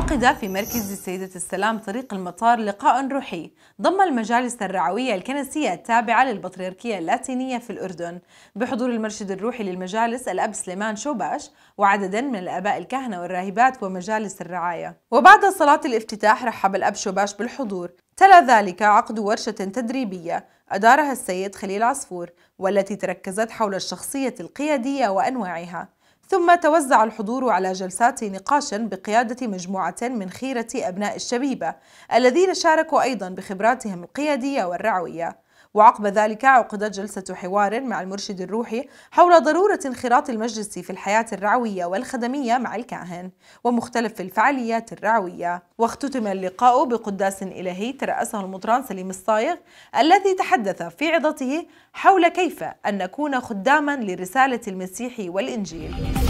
عقد في مركز السيدة السلام طريق المطار لقاء روحي ضم المجالس الرعوية الكنسية التابعة للبطريركية اللاتينية في الأردن بحضور المرشد الروحي للمجالس الأب سليمان شوباش وعددا من الآباء الكهنة والراهبات ومجالس الرعاية وبعد صلاة الافتتاح رحب الأب شوباش بالحضور تلا ذلك عقد ورشة تدريبية أدارها السيد خليل عصفور والتي تركزت حول الشخصية القيادية وأنواعها ثم توزع الحضور على جلسات نقاش بقيادة مجموعة من خيرة أبناء الشبيبة الذين شاركوا أيضا بخبراتهم القيادية والرعوية وعقب ذلك عقدت جلسة حوار مع المرشد الروحي حول ضرورة انخراط المجلس في الحياة الرعوية والخدمية مع الكاهن ومختلف الفعاليات الرعوية واختتم اللقاء بقداس إلهي ترأسه المطران سليم الصايغ الذي تحدث في عظته حول كيف أن نكون خداما لرسالة المسيح والإنجيل